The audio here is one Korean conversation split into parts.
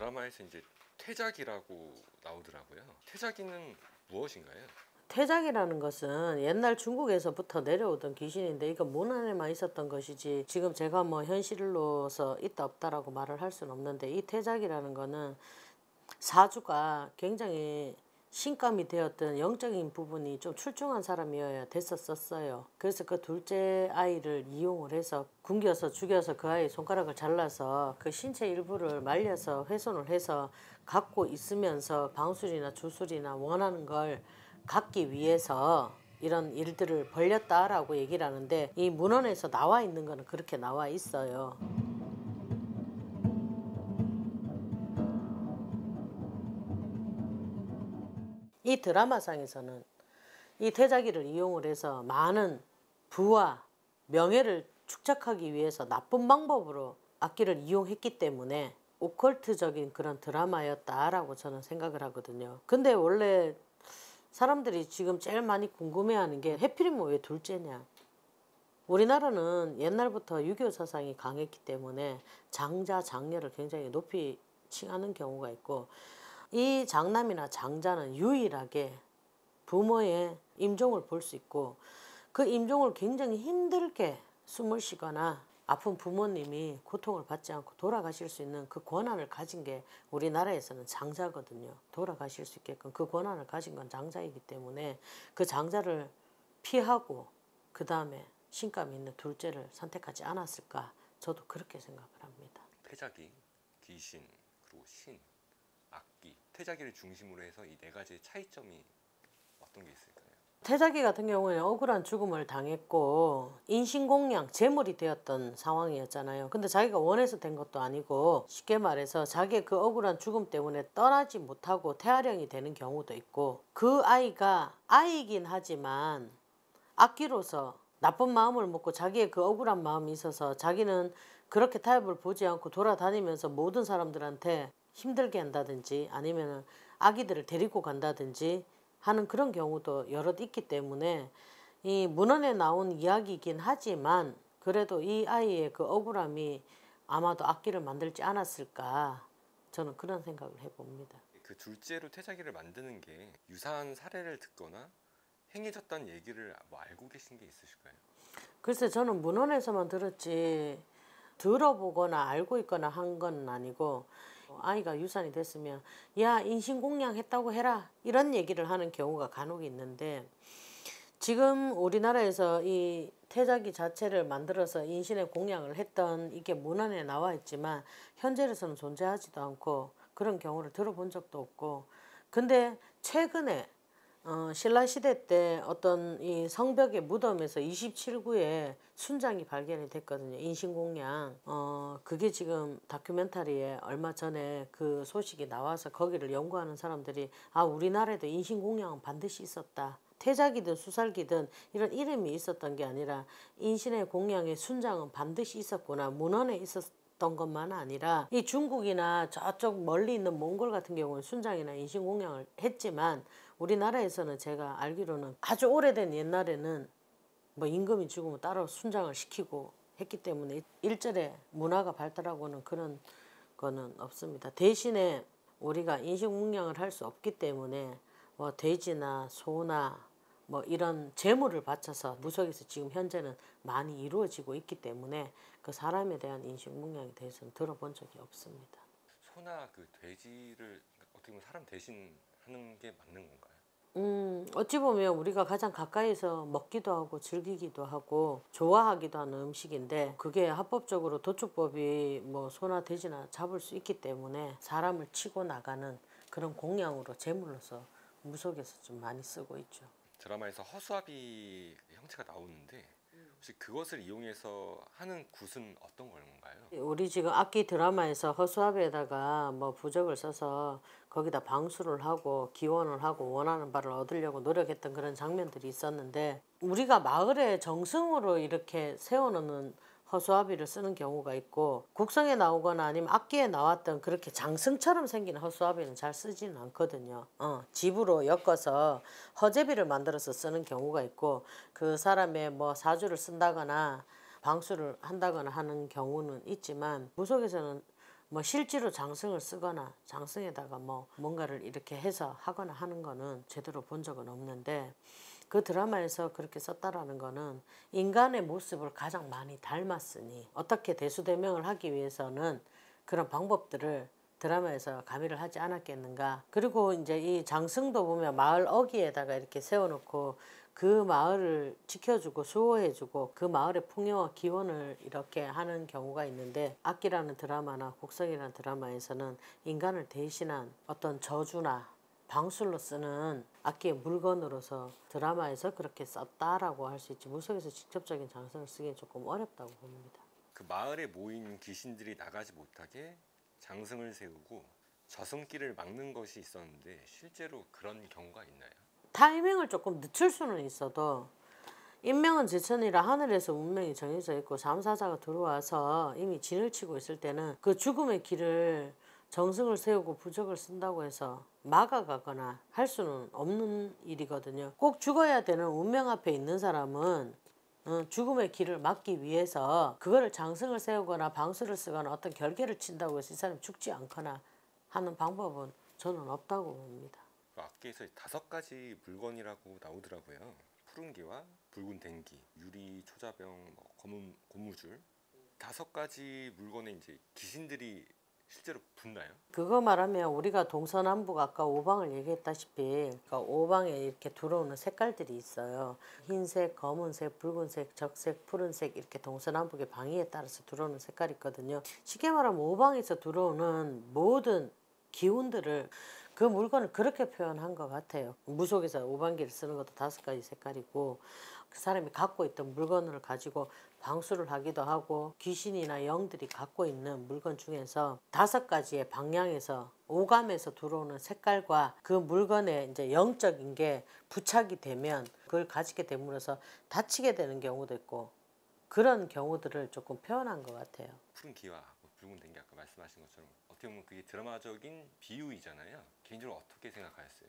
드라마에서 이제 퇴작이라고 나오더라고요. 퇴작이는 무엇인가요? 태작이라는 것은 옛날 중국에서부터 내려오던 귀신인데 이거 문 안에만 있었던 것이지 지금 제가 뭐 현실로서 있다 없다라고 말을 할 수는 없는데 이 태작이라는 거는 사주가 굉장히 신감이 되었던 영적인 부분이 좀 출중한 사람이어야 됐었었어요. 그래서 그 둘째 아이를 이용을 해서 굶겨서 죽여서 그 아이 손가락을 잘라서 그 신체 일부를 말려서 훼손을 해서 갖고 있으면서 방술이나 주술이나 원하는 걸 갖기 위해서 이런 일들을 벌렸다라고 얘기를 하는데 이 문헌에서 나와 있는 거는 그렇게 나와 있어요. 드라마상에서는 이 태자기를 이용을 해서 많은 부와 명예를 축적하기 위해서 나쁜 방법으로 악기를 이용했기 때문에 오컬트적인 그런 드라마였다라고 저는 생각을 하거든요. 근데 원래 사람들이 지금 제일 많이 궁금해하는 게해피림면왜 둘째냐. 우리나라는 옛날부터 유교 사상이 강했기 때문에 장자, 장녀를 굉장히 높이 칭하는 경우가 있고 이 장남이나 장자는 유일하게 부모의 임종을 볼 수 있고 그 임종을 굉장히 힘들게 숨을 쉬거나 아픈 부모님이 고통을 받지 않고 돌아가실 수 있는 그 권한을 가진 게 우리나라에서는 장자거든요. 돌아가실 수 있게끔 그 권한을 가진 건 장자이기 때문에 그 장자를 피하고 그 다음에 신감이 있는 둘째를 선택하지 않았을까 저도 그렇게 생각을 합니다. 패자기, 귀신, 그리고 신 태자기를 중심으로 해서 이 네 가지의 차이점이 어떤 게 있을까요? 태자기 같은 경우에 억울한 죽음을 당했고 인신공양 재물이 되었던 상황이었잖아요. 근데 자기가 원해서 된 것도 아니고 쉽게 말해서 자기의 그 억울한 죽음 때문에 떠나지 못하고 태아령이 되는 경우도 있고 그 아이가 아이긴 하지만 악기로서 나쁜 마음을 먹고 자기의 그 억울한 마음이 있어서 자기는 그렇게 타협을 보지 않고 돌아다니면서 모든 사람들한테 힘들게 한다든지 아니면 아기들을 데리고 간다든지 하는 그런 경우도 여럿 있기 때문에 이 문헌에 나온 이야기이긴 하지만 그래도 이 아이의 그 억울함이 아마도 악기를 만들지 않았을까 저는 그런 생각을 해봅니다. 그 둘째로 태자기를 만드는 게 유사한 사례를 듣거나 행해졌다 얘기를 뭐 알고 계신 게 있으실까요? 글쎄 저는 문헌에서만 들었지 들어보거나 알고 있거나 한 건 아니고 뭐 아이가 유산이 됐으면 야 인신공양 했다고 해라 이런 얘기를 하는 경우가 간혹 있는데 지금 우리나라에서 이 태자기 자체를 만들어서 인신의 공양을 했던 이게 문안에 나와 있지만 현재로서는 존재하지도 않고 그런 경우를 들어본 적도 없고 근데 최근에 어, 신라시대 때 어떤 이 성벽의 무덤에서 27구에 순장이 발견이 됐거든요. 인신공양. 어, 그게 지금 다큐멘터리에 얼마 전에 그 소식이 나와서 거기를 연구하는 사람들이 아, 우리나라에도 인신공양은 반드시 있었다. 태작이든 수살기든 이런 이름이 있었던 게 아니라 인신의 공양의 순장은 반드시 있었구나. 문헌에 있었 던 것만 아니라 이 중국이나 저쪽 멀리 있는 몽골 같은 경우는 순장이나 인신공양을 했지만 우리나라에서는 제가 알기로는 아주 오래된 옛날에는 뭐 임금이 죽으면 따로 순장을 시키고 했기 때문에 일절에 문화가 발달하고는 그런 거는 없습니다. 대신에 우리가 인식문양을 할 수 없기 때문에 뭐 돼지나 소나 뭐 이런 재물을 바쳐서 무속에서 지금 현재는 많이 이루어지고 있기 때문에 그 사람에 대한 인식문양에 대해서는 들어본 적이 없습니다. 소나 그 돼지를 어떻게 보면 사람 대신 하는 게 맞는 건가요? 음, 어찌 보면 우리가 가장 가까이서 먹기도 하고 즐기기도 하고 좋아하기도 하는 음식인데 그게 합법적으로 도축법이 뭐 소나 돼지나 잡을 수 있기 때문에 사람을 치고 나가는 그런 공양으로 재물로서 무속에서 좀 많이 쓰고 있죠. 드라마에서 허수아비 형체가 나오는데 혹시 그것을 이용해서 하는 굿은 어떤 걸까요? 예, 우리 지금 악기 드라마에서 허수아비에다가 뭐 부적을 써서 거기다 방수를 하고 기원을 하고 원하는 바를 얻으려고 노력했던 그런 장면들이 있었는데 우리가 마을의 정성으로 이렇게 세워놓는 허수아비를 쓰는 경우가 있고 국성에 나오거나 아니면 악기에 나왔던 그렇게 장승처럼 생긴 허수아비는 잘 쓰지는 않거든요. 어, 집으로 엮어서 허재비를 만들어서 쓰는 경우가 있고 그 사람의 뭐 사주를 쓴다거나 방수를 한다거나 하는 경우는 있지만 무속에서는 뭐 실제로 장승을 쓰거나 장승에다가 뭐 뭔가를 이렇게 해서 하거나 하는 거는 제대로 본 적은 없는데 그 드라마에서 그렇게 썼다라는 거는 인간의 모습을 가장 많이 닮았으니 어떻게 대수대명을 하기 위해서는 그런 방법들을 드라마에서 가미를 하지 않았겠는가. 그리고 이제 이 장승도 보면 마을 어귀에다가 이렇게 세워놓고 그 마을을 지켜주고 수호해주고 그 마을의 풍요와 기원을 이렇게 하는 경우가 있는데 악기라는 드라마나 곡성이라는 드라마에서는 인간을 대신한 어떤 저주나 방술로 쓰는 악기의 물건으로서 드라마에서 그렇게 썼다라고 할 수 있지 물속에서 직접적인 장성을 쓰기는 조금 어렵다고 봅니다. 그 마을에 모인 귀신들이 나가지 못하게 장승을 세우고 저승길을 막는 것이 있었는데 실제로 그런 경우가 있나요? 타이밍을 조금 늦출 수는 있어도 인명은 지천이라 하늘에서 운명이 정해져 있고 잠사자가 들어와서 이미 진을 치고 있을 때는 그 죽음의 길을 정성을 세우고 부적을 쓴다고 해서 막아가거나 할 수는 없는 일이거든요. 꼭 죽어야 되는 운명 앞에 있는 사람은 어, 죽음의 길을 막기 위해서 그거를 장승을 세우거나 방수를 쓰거나 어떤 결계를 친다고 해서 이 사람이 죽지 않거나 하는 방법은 저는 없다고 봅니다. 악기에서 다섯 가지 물건이라고 나오더라고요. 푸른기와 붉은 댕기, 유리, 초자병, 뭐 검은 고무줄 다섯 가지 물건에 이제 귀신들이 실제로 붙나요? 그거 말하면 우리가 동서남북 아까 오방을 얘기했다시피 그러니까 오방에 이렇게 들어오는 색깔들이 있어요. 흰색, 검은색, 붉은색, 적색, 푸른색 이렇게 동서남북의 방위에 따라서 들어오는 색깔이 있거든요. 쉽게 말하면 오방에서 들어오는 모든 기운들을 그 물건을 그렇게 표현한 것 같아요. 무속에서 오방기를 쓰는 것도 다섯 가지 색깔이고 그 사람이 갖고 있던 물건을 가지고 방수를 하기도 하고 귀신이나 영들이 갖고 있는 물건 중에서 다섯 가지의 방향에서 오감에서 들어오는 색깔과 그 물건에 이제 영적인 게 부착이 되면 그걸 가지게 됨으로써 다치게 되는 경우도 있고 그런 경우들을 조금 표현한 것 같아요. 푸른 기와 붉은 뭐 댕기 아까 말씀하신 것처럼 어떻게 보면 그게 드라마적인 비유이잖아요. 개인적으로 어떻게 생각하셨어요?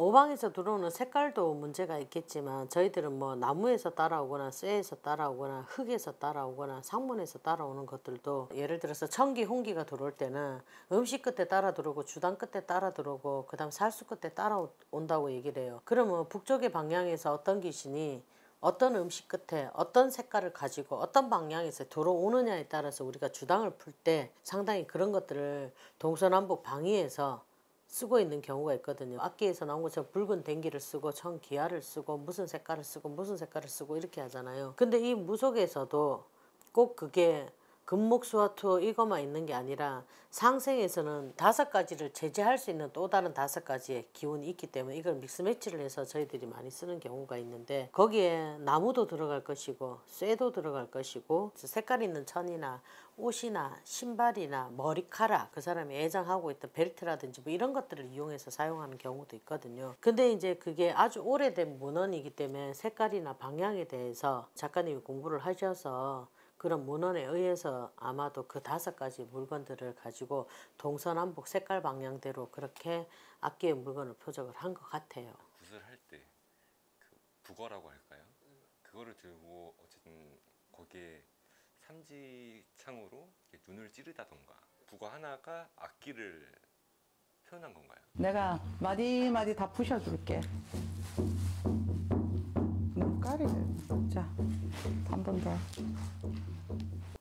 오방에서 들어오는 색깔도 문제가 있겠지만 저희들은 뭐 나무에서 따라오거나 쇠에서 따라오거나 흙에서 따라오거나 상문에서 따라오는 것들도 예를 들어서 천기 홍기가 들어올 때는 음식 끝에 따라 들어오고 주당 끝에 따라 들어오고 그 다음 살수 끝에 따라온다고 얘기를 해요 그러면 북쪽의 방향에서 어떤 귀신이 어떤 음식 끝에 어떤 색깔을 가지고 어떤 방향에서 들어오느냐에 따라서 우리가 주당을 풀 때 상당히 그런 것들을 동서남북 방위에서 쓰고 있는 경우가 있거든요. 악기에서 나온 것처럼 붉은 댕기를 쓰고 청 기아를 쓰고 무슨 색깔을 쓰고 무슨 색깔을 쓰고 이렇게 하잖아요. 근데 이 무속에서도 꼭 그게 금목수화토 이것만 있는 게 아니라 상생에서는 다섯 가지를 제재할 수 있는 또 다른 다섯 가지의 기운이 있기 때문에 이걸 믹스매치를 해서 저희들이 많이 쓰는 경우가 있는데 거기에 나무도 들어갈 것이고 쇠도 들어갈 것이고 색깔 있는 천이나 옷이나 신발이나 머리카락 그 사람이 애장하고 있던 벨트라든지 뭐 이런 것들을 이용해서 사용하는 경우도 있거든요. 근데 이제 그게 아주 오래된 문헌이기 때문에 색깔이나 방향에 대해서 작가님이 공부를 하셔서 그런 문헌에 의해서 아마도 그 다섯 가지 물건들을 가지고 동서남북 색깔 방향대로 그렇게 악기의 물건을 표적을 한 것 같아요. 붓을 할때 그 북어라고 할까요? 그거를 들고 어쨌든 거기에 삼지창으로 눈을 찌르다던가 북어 하나가 악기를 표현한 건가요? 내가 마디마디 다 부셔줄게. 물가를 자, 한 번 더.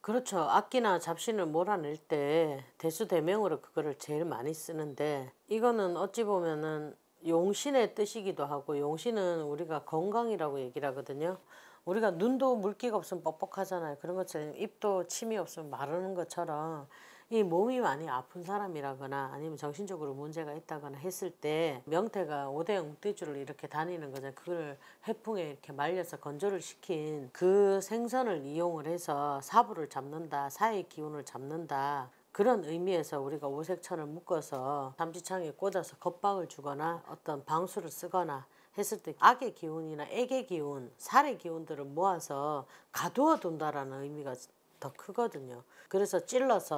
그렇죠. 악기나 잡신을 몰아낼 때 대수대명으로 그거를 제일 많이 쓰는데 이거는 어찌 보면은 용신의 뜻이기도 하고 용신은 우리가 건강이라고 얘기를 하거든요. 우리가 눈도 물기가 없으면 뻑뻑하잖아요. 그런 것처럼 입도 침이 없으면 마르는 것처럼 이 몸이 많이 아픈 사람이라거나 아니면 정신적으로 문제가 있다거나 했을 때 명태가 오대형 묵대줄를 이렇게 다니는 거죠. 그걸 해풍에 이렇게 말려서 건조를 시킨 그 생선을 이용을 해서 사부를 잡는다, 사의 기운을 잡는다. 그런 의미에서 우리가 오색천을 묶어서 잠지창에 꽂아서 겁박을 주거나 어떤 방수를 쓰거나 했을 때 악의 기운이나 애의 기운, 살의 기운들을 모아서 가두어 둔다라는 의미가 더 크거든요. 그래서 찔러서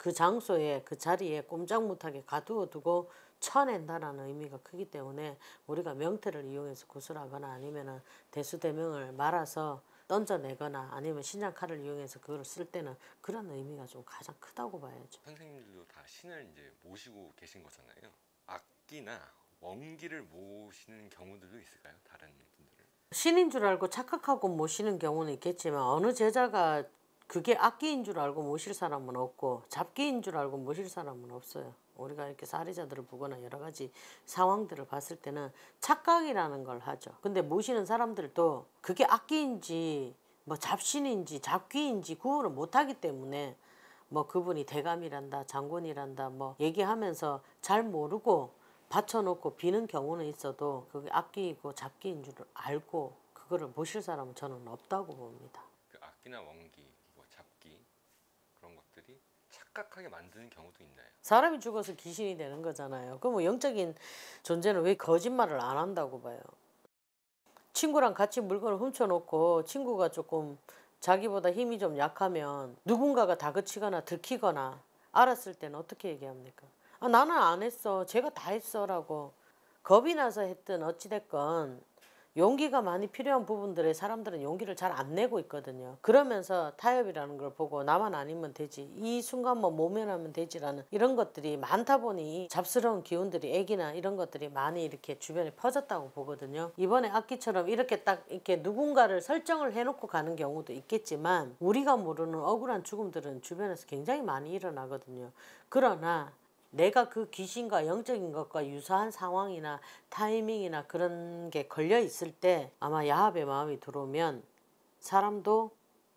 그 장소에 그 자리에 꼼짝 못하게 가두어 두고 쳐낸다라는 의미가 크기 때문에 우리가 명태를 이용해서 구슬하거나 아니면은 대수대명을 말아서 던져내거나 아니면 신장칼을 이용해서 그걸 쓸 때는 그런 의미가 좀 가장 크다고 봐야죠. 선생님들도 다 신을 이제 모시고 계신 거잖아요. 악기나 원기를 모시는 경우들도 있을까요? 다른 분들은? 신인 줄 알고 착각하고 모시는 경우는 있겠지만 어느 제자가 그게 악기인 줄 알고 모실 사람은 없고 잡기인 줄 알고 모실 사람은 없어요. 우리가 이렇게 살해자들을 보거나 여러 가지 상황들을 봤을 때는 착각이라는 걸 하죠. 근데 모시는 사람들도 그게 악기인지 뭐 잡신인지 잡귀인지 구분을 못하기 때문에 뭐 그분이 대감이란다 장군이란다 뭐 얘기하면서 잘 모르고 받쳐놓고 비는 경우는 있어도 그게 악기이고 잡기인 줄 알고 그거를 모실 사람은 저는 없다고 봅니다. 그 악기나 원기 착각하게 만드는 경우도 있나요? 사람이 죽어서 귀신이 되는 거잖아요. 그럼 뭐 영적인 존재는 왜 거짓말을 안 한다고 봐요? 친구랑 같이 물건을 훔쳐놓고 친구가 조금 자기보다 힘이 좀 약하면 누군가가 다그치거나 들키거나 알았을 때는 어떻게 얘기합니까? 아, 나는 안 했어. 제가 다 했어라고 겁이 나서 했든 어찌됐건 용기가 많이 필요한 부분들에 사람들은 용기를 잘 안 내고 있거든요. 그러면서 타협이라는 걸 보고 나만 아니면 되지 이순간뭐 모면하면 되지라는 이런 것들이 많다 보니 잡스러운 기운들이 애기나 이런 것들이 많이 이렇게 주변에 퍼졌다고 보거든요. 이번에 악기처럼 이렇게 딱 이렇게 누군가를 설정을 해놓고 가는 경우도 있겠지만 우리가 모르는 억울한 죽음들은 주변에서 굉장히 많이 일어나거든요. 그러나 내가 그 귀신과 영적인 것과 유사한 상황이나 타이밍이나 그런 게 걸려 있을 때 아마 야합의 마음이 들어오면 사람도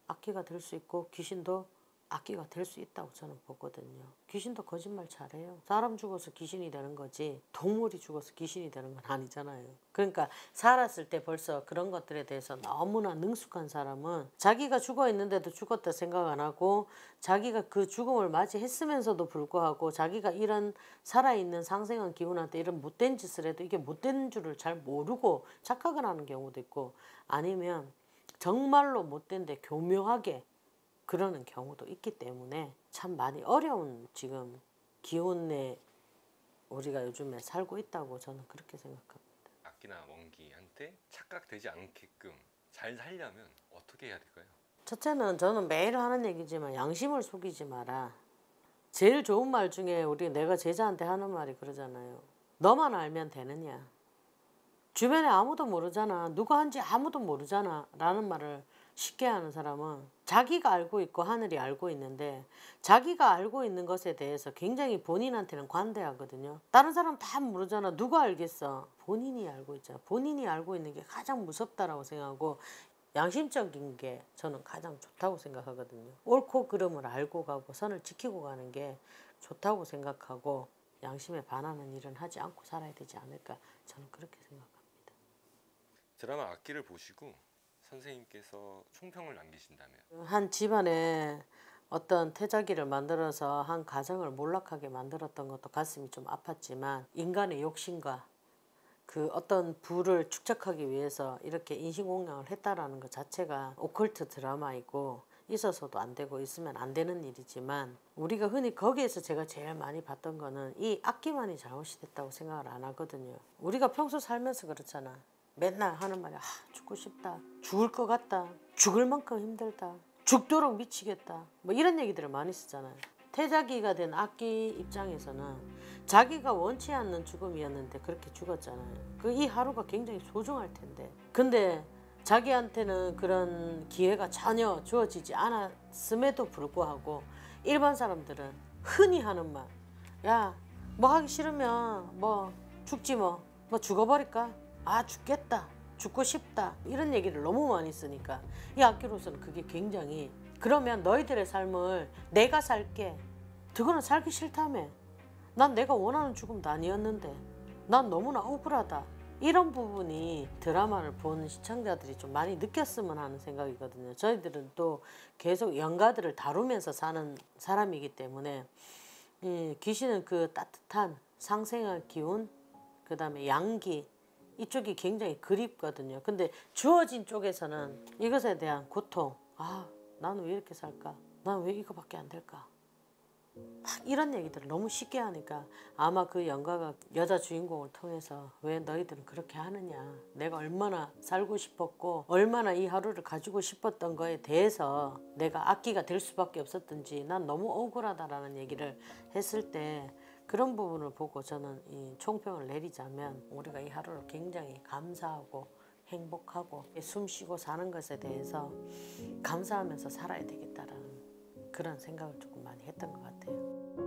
악기가 될 수 있고 귀신도 악기가 될 수 있다고 저는 보거든요. 귀신도 거짓말 잘해요. 사람 죽어서 귀신이 되는 거지 동물이 죽어서 귀신이 되는 건 아니잖아요. 그러니까 살았을 때 벌써 그런 것들에 대해서 너무나 능숙한 사람은 자기가 죽어 있는데도 죽었다 생각 안 하고 자기가 그 죽음을 맞이했으면서도 불구하고 자기가 이런 살아있는 상생한 기운한테 이런 못된 짓을 해도 이게 못된 줄을 잘 모르고 착각을 하는 경우도 있고 아니면 정말로 못된데 교묘하게 그러는 경우도 있기 때문에 참 많이 어려운 지금 기온에 우리가 요즘에 살고 있다고 저는 그렇게 생각합니다. 악기나 원기한테 착각되지 않게끔 잘 살려면 어떻게 해야 될까요? 첫째는 저는 매일 하는 얘기지만 양심을 속이지 마라. 제일 좋은 말 중에 우리 내가 제자한테 하는 말이 그러잖아요. 너만 알면 되느냐. 주변에 아무도 모르잖아. 누가 한지 아무도 모르잖아. 라는 말을 쉽게 하는 사람은 자기가 알고 있고 하늘이 알고 있는데 자기가 알고 있는 것에 대해서 굉장히 본인한테는 관대하거든요. 다른 사람 다 모르잖아. 누가 알겠어. 본인이 알고 있잖아. 본인이 알고 있는 게 가장 무섭다라고 생각하고 양심적인 게 저는 가장 좋다고 생각하거든요. 옳고 그름을 알고 가고 선을 지키고 가는 게 좋다고 생각하고 양심에 반하는 일은 하지 않고 살아야 되지 않을까 저는 그렇게 생각합니다. 드라마 악기를 보시고 선생님께서 총평을 남기신다면 한 집안에 어떤 태자기를 만들어서 한 가정을 몰락하게 만들었던 것도 가슴이 좀 아팠지만 인간의 욕심과 그 어떤 부를 축적하기 위해서 이렇게 인신공양을 했다라는 것 자체가 오컬트 드라마이고 있어서도 안 되고 있으면 안 되는 일이지만 우리가 흔히 거기에서 제가 제일 많이 봤던 거는 이 악기만이 잘못이 됐다고 생각을 안 하거든요. 우리가 평소 살면서 그렇잖아. 맨날 하는 말이 아, 죽고 싶다. 죽을 것 같다. 죽을 만큼 힘들다. 죽도록 미치겠다. 뭐 이런 얘기들을 많이 쓰잖아요. 태자기가 된 악기 입장에서는 자기가 원치 않는 죽음이었는데 그렇게 죽었잖아요. 그 이 하루가 굉장히 소중할 텐데. 근데 자기한테는 그런 기회가 전혀 주어지지 않았음에도 불구하고 일반 사람들은 흔히 하는 말. 야, 뭐 하기 싫으면 뭐 죽지 뭐. 뭐 죽어버릴까? 아 죽겠다 죽고 싶다 이런 얘기를 너무 많이 쓰니까 이 악기로서는 그게 굉장히 그러면 너희들의 삶을 내가 살게 그거는 살기 싫다며 난 내가 원하는 죽음도 아니었는데 난 너무나 억울하다 이런 부분이 드라마를 본 시청자들이 좀 많이 느꼈으면 하는 생각이거든요 저희들은 또 계속 영가들을 다루면서 사는 사람이기 때문에 예, 귀신은 그 따뜻한 상생의 기운 그 다음에 양기 이쪽이 굉장히 그립거든요. 근데 주어진 쪽에서는 이것에 대한 고통. 아, 나는 왜 이렇게 살까? 난왜 이거밖에 안 될까? 막 이런 얘기들을 너무 쉽게 하니까 아마 그 영가가 여자 주인공을 통해서 왜 너희들은 그렇게 하느냐 내가 얼마나 살고 싶었고 얼마나 이 하루를 가지고 싶었던 거에 대해서 내가 악기가 될 수밖에 없었던지 난 너무 억울하다라는 얘기를 했을 때 그런 부분을 보고 저는 이 총평을 내리자면 음. 우리가 이 하루를 굉장히 감사하고 행복하고 숨 쉬고 사는 것에 대해서 감사하면서 살아야 되겠다라는 그런 생각을 조금 많이 했던 것 같아요.